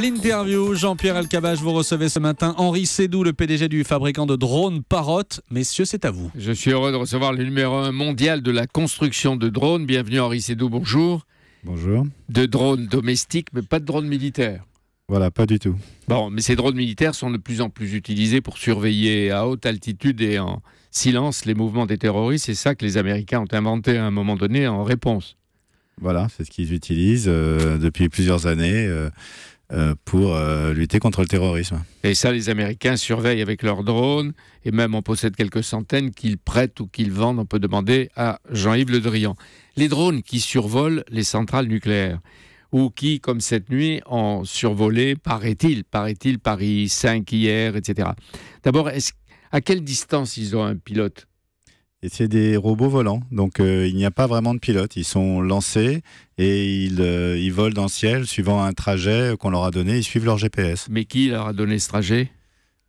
l'interview, Jean-Pierre alcavage vous recevez ce matin Henri Sédou, le PDG du fabricant de drones Parrot. Messieurs, c'est à vous. Je suis heureux de recevoir le numéro un mondial de la construction de drones. Bienvenue Henri Sédou, bonjour. Bonjour. De drones domestiques, mais pas de drones militaires. Voilà, pas du tout. Bon, mais ces drones militaires sont de plus en plus utilisés pour surveiller à haute altitude et en silence les mouvements des terroristes. C'est ça que les Américains ont inventé à un moment donné en réponse. Voilà, c'est ce qu'ils utilisent euh, depuis plusieurs années euh, euh, pour lutter contre le terrorisme. Et ça, les Américains surveillent avec leurs drones, et même on possède quelques centaines qu'ils prêtent ou qu'ils vendent, on peut demander à Jean-Yves Le Drian. Les drones qui survolent les centrales nucléaires, ou qui, comme cette nuit, ont survolé, paraît-il, paraît-il, Paris 5 hier, etc. D'abord, à quelle distance ils ont un pilote et c'est des robots volants, donc euh, il n'y a pas vraiment de pilote. Ils sont lancés et ils, euh, ils volent dans le ciel suivant un trajet qu'on leur a donné. Ils suivent leur GPS. Mais qui leur a donné ce trajet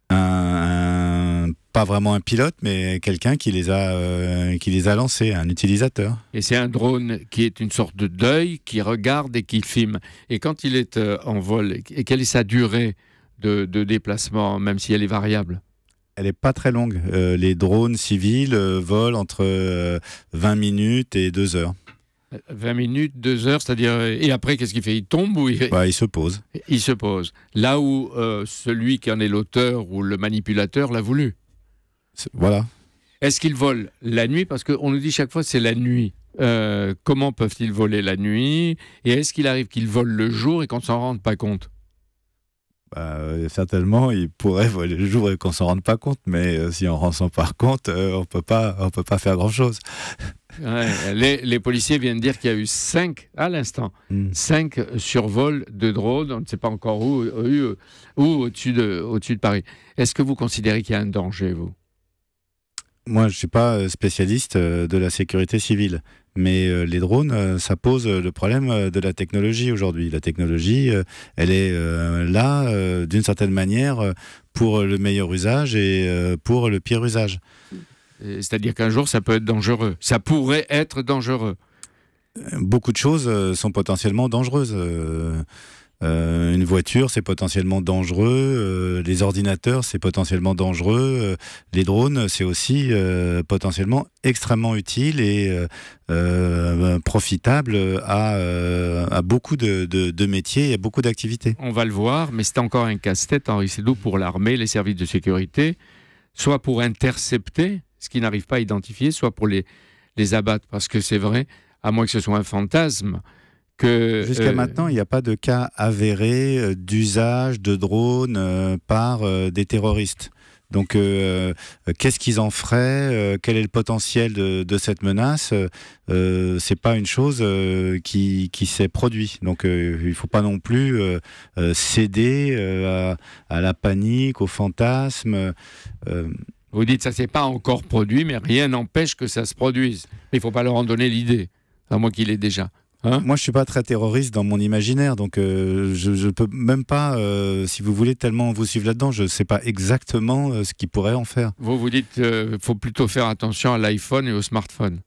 Pas vraiment un pilote, mais quelqu'un qui les a euh, qui les a lancés, un utilisateur. Et c'est un drone qui est une sorte de deuil, qui regarde et qui filme. Et quand il est en vol, et quelle est sa durée de déplacement, même si elle est variable elle est pas très longue. Euh, les drones civils euh, volent entre 20 euh, minutes et 2 heures. 20 minutes, 2 heures, c'est-à-dire. Et après, qu'est-ce qu'il fait Il tombe ou il... Bah, il se pose. Il se pose. Là où celui qui en est l'auteur ou le manipulateur l'a voulu. Voilà. Est-ce qu'il vole la nuit Parce qu'on nous dit chaque fois c'est la nuit. comment peuvent-ils voler la nuit Et est-ce qu'il arrive qu'ils volent le jour et qu'on ne s'en rende pas compte bah, euh, certainement, il pourrait voler le jour et qu'on s'en rende pas compte, mais euh, si on ne s'en pas compte, euh, on peut pas, on peut pas faire grand-chose. les, policiers viennent dire qu'il y a eu 5, à l'instant, 5 hmm. survols de drones, on ne sait pas encore où, où, au-dessus de, au de Paris. Est-ce que vous considérez qu'il y a un danger, vous moi, je ne suis pas euh, spécialiste euh, de la sécurité civile, mais euh, les drones, ça pose le problème de la technologie aujourd'hui. La technologie, elle est là, d'une certaine manière, pour le meilleur usage et pour le pire usage. C'est-à-dire qu'un jour, ça peut être dangereux. Ça pourrait être dangereux. Beaucoup de choses sont potentiellement dangereuses. Euh, une voiture, c'est potentiellement dangereux. Euh, les ordinateurs, c'est potentiellement dangereux. Euh, les drones, c'est aussi potentiellement extrêmement utile et profitable à, beaucoup de, métiers et à beaucoup d'activités. On va le voir, mais c'est encore un casse-tête, Henri Sédou, pour l'armée, les services de sécurité, soit pour intercepter ce qui n'arrive pas à identifier, soit pour les abattre. Parce que c'est vrai, à moins que ce soit un fantasme, Jusqu'à euh, maintenant, il n'y a pas de cas avéré euh, d'usage de drones euh, par des terroristes. Donc, qu'est-ce qu'ils en feraient Quel est le potentiel de, cette menace Ce C'est pas une chose qui, s'est produite. Donc, il faut pas non plus céder à, la panique, au fantasme. Vous dites ça s'est pas encore produit, mais rien n'empêche que ça se produise. Il faut pas leur en donner l'idée, à moins qu'il l'ait déjà. Hein Moi, je suis pas très terroriste dans mon imaginaire, donc euh, je ne peux même pas, euh, si vous voulez, tellement vous suivre là-dedans. Je ne sais pas exactement euh, ce qu'il pourrait en faire. Vous vous dites, faut plutôt faire attention à l'iPhone et au smartphone.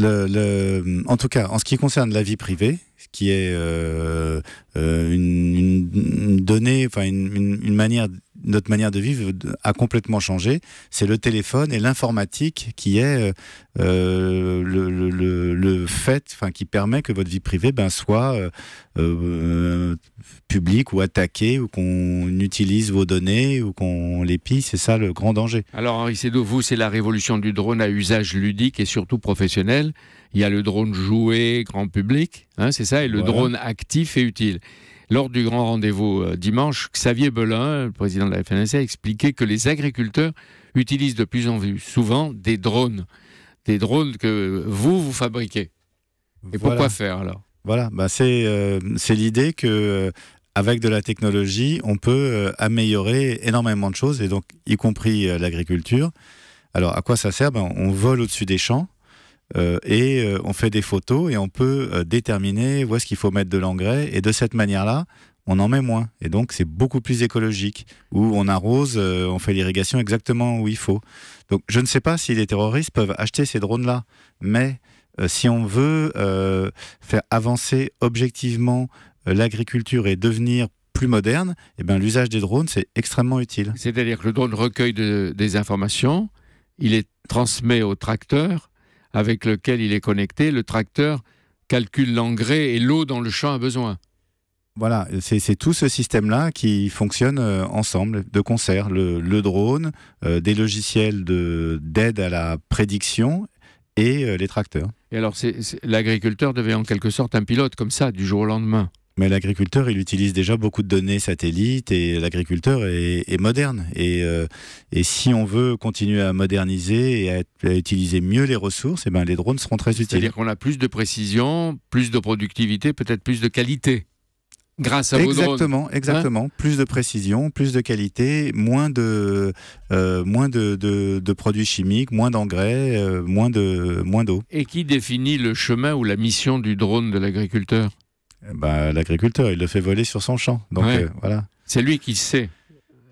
en tout cas, en ce qui concerne la vie privée, qui est euh, euh, une, donnée, enfin une, une, manière, notre manière de vivre a complètement changé. C'est le téléphone et l'informatique qui est euh, le, le, le, fait, enfin qui permet que votre vie privée ben, soit publique ou attaquée, ou qu'on utilise vos données, ou qu'on les pille. C'est ça le grand danger. Alors Henri Sédo, vous, c'est la révolution du drone à usage ludique et surtout professionnel. Il y a le drone joué grand public, hein, c'est ça et le drone actif est utile. Lors du grand rendez-vous euh, dimanche, Xavier Belin, le président de la a expliqué que les agriculteurs utilisent de plus en plus souvent des drones. Des drones que vous, vous fabriquez. Et pourquoi faire alors Voilà, bah, euh, c'est l'idée que euh, avec de la technologie, on peut améliorer énormément de choses, et donc y compris l'agriculture. Alors à quoi ça sert ben, On vole au-dessus des champs euh, et euh, on fait des photos et on peut euh, déterminer où est-ce qu'il faut mettre de l'engrais. Et de cette manière-là, on en met moins. Et donc, c'est beaucoup plus écologique. Où on arrose, on fait l'irrigation exactement où il faut. Donc, je ne sais pas si les terroristes peuvent acheter ces drones-là. Mais si on veut faire avancer objectivement l'agriculture et devenir plus moderne, eh ben, l'usage des drones, c'est extrêmement utile. C'est-à-dire que le drone recueille des informations, il les transmet au tracteur, avec lequel il est connecté, le tracteur calcule l'engrais et l'eau dont le champ a besoin. Voilà, c'est tout ce système-là qui fonctionne euh, ensemble, de concert. Le, drone, euh, des logiciels d'aide à la prédiction et euh, les tracteurs. Et alors, l'agriculteur devait en quelque sorte un pilote comme ça, du jour au lendemain mais l'agriculteur, il utilise déjà beaucoup de données satellites et l'agriculteur est, moderne. Euh, et, si on veut continuer à moderniser et à, utiliser mieux les ressources, et eh ben les drones seront très utiles. C'est-à-dire qu'on a plus de précision, plus de productivité, peut-être plus de qualité grâce à exactement, vos drones. Hein exactement, plus de précision, plus de qualité, moins de, euh, moins de, produits chimiques, moins d'engrais, euh, moins de moins d'eau. Et qui définit le chemin ou la mission du drone de l'agriculteur eh ben, l'agriculteur, il le fait voler sur son champ. Donc euh, voilà. C'est lui qui sait.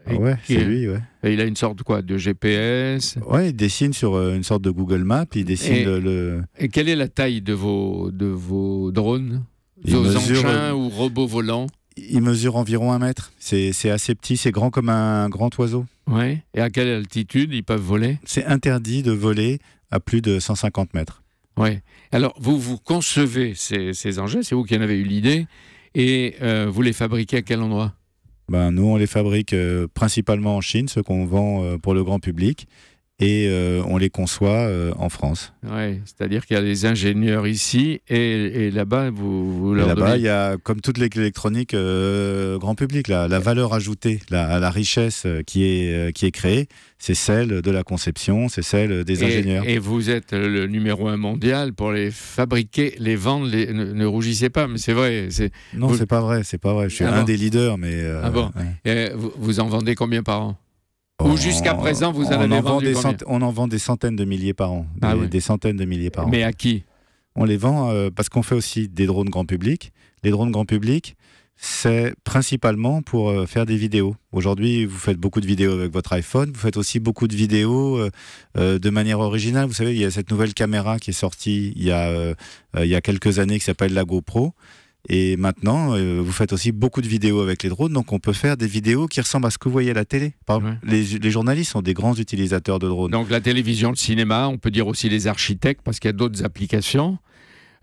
Ah ouais, c'est lui, ouais. Et il a une sorte quoi, de GPS Ouais, il dessine sur euh, une sorte de Google Maps, il dessine le, Et quelle est la taille de vos, de vos drones Vos engins euh, ou robots volants Ils mesurent environ un mètre. C'est assez petit, c'est grand comme un grand oiseau. Ouais. Et à quelle altitude ils peuvent voler C'est interdit de voler à plus de 150 mètres. Oui. Alors, vous, vous concevez ces, engins, c'est vous qui en avez eu l'idée, et euh, vous les fabriquez à quel endroit ben, Nous, on les fabrique euh, principalement en Chine, ce qu'on vend euh, pour le grand public et euh, on les conçoit euh, en France. Oui, c'est-à-dire qu'il y a des ingénieurs ici et, et là-bas, vous, leur Là-bas, il y a, comme toute l'électronique euh, grand public, la, valeur ajoutée, la, la, richesse qui est, qui est créée, c'est celle de la conception, c'est celle des ingénieurs. Et vous êtes le numéro un mondial pour les fabriquer, les vendre, Ne, rougissez pas, mais c'est vrai. Non, c'est pas vrai, c'est pas vrai. Je suis ah un des leaders, mais... Ah bon. et vous en vendez combien par an ou jusqu'à présent, vous en avez vendu combien On en vend des centaines de milliers par an. Ah des, centaines de milliers par an. Mais à qui On les vend euh, parce qu'on fait aussi des drones grand public. Les drones grand public, c'est principalement pour euh, faire des vidéos. Aujourd'hui, vous faites beaucoup de vidéos avec votre iPhone. Vous faites aussi beaucoup de vidéos euh, de manière originale. Vous savez, il y a cette nouvelle caméra qui est sortie il y a, il y a quelques années qui s'appelle la GoPro. Et maintenant, euh, vous faites aussi beaucoup de vidéos avec les drones, donc on peut faire des vidéos qui ressemblent à ce que vous voyez à la télé. Par les, journalistes sont des grands utilisateurs de drones. Donc la télévision, le cinéma, on peut dire aussi les architectes, parce qu'il y a d'autres applications.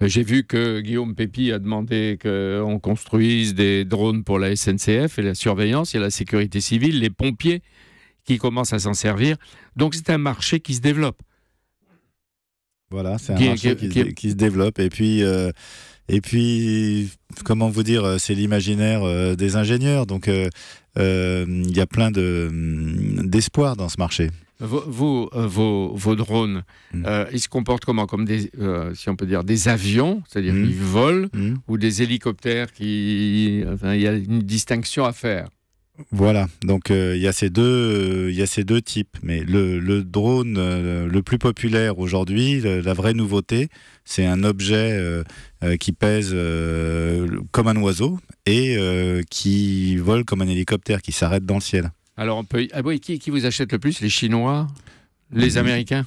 Euh, j'ai vu que Guillaume Pépi a demandé qu'on construise des drones pour la SNCF et la surveillance et la sécurité civile, les pompiers qui commencent à s'en servir. Donc c'est un marché qui se développe. Voilà, c'est un marché qui, se développe. Et puis, euh, et puis, comment vous dire, euh, c'est l'imaginaire euh, des ingénieurs. Donc, euh, il y a plein mm, d'espoir dans ce marché. Vous, vos, drones, mm. ils se comportent comment Comme des, si on peut dire, des avions, c'est-à-dire qu'ils mm. volent, ou des hélicoptères qui. il y a une distinction à faire. Voilà, donc euh, il y, a ces deux, y ces deux types. Mais le, drone euh, le plus populaire aujourd'hui, la vraie nouveauté, c'est un objet euh, qui pèse comme un oiseau et qui vole comme un hélicoptère, qui s'arrête dans le ciel. Alors on peut... Ah qui, vous achète le plus Les Chinois Les Américains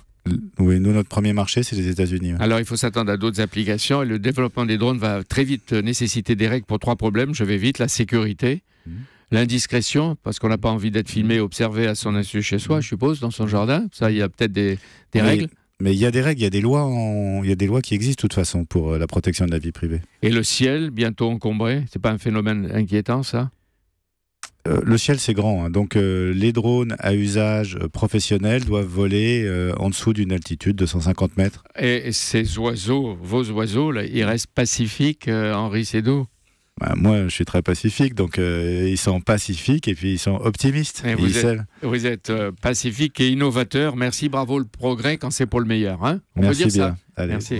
oui, nous, notre premier marché, c'est les États-Unis. Alors, il faut s'attendre à d'autres applications. Et le développement des drones va très vite nécessiter des règles pour trois problèmes. Je vais vite. La sécurité, mmh l'indiscrétion, parce qu'on n'a pas envie d'être filmé, observé à son insu chez soi, je suppose, dans son jardin. Ça, il y a peut-être des, règles. Mais il y a des règles, il y a des lois, il y a des lois qui existent de toute façon pour euh, la protection de la vie privée. Et le ciel, bientôt encombré, c'est pas un phénomène inquiétant, ça euh, le ciel, c'est grand. Hein. Donc, euh, les drones à usage professionnel doivent voler en dessous d'une altitude de 150 mètres. Et ces oiseaux, vos oiseaux, là, ils restent pacifiques, Henri d'eau bah, moi, je suis très pacifique, donc euh, ils sont pacifiques et puis ils sont optimistes. vous, êtes, euh, pacifique et innovateur. Merci, bravo le progrès quand c'est pour le meilleur. Hein On peut dire ça. merci.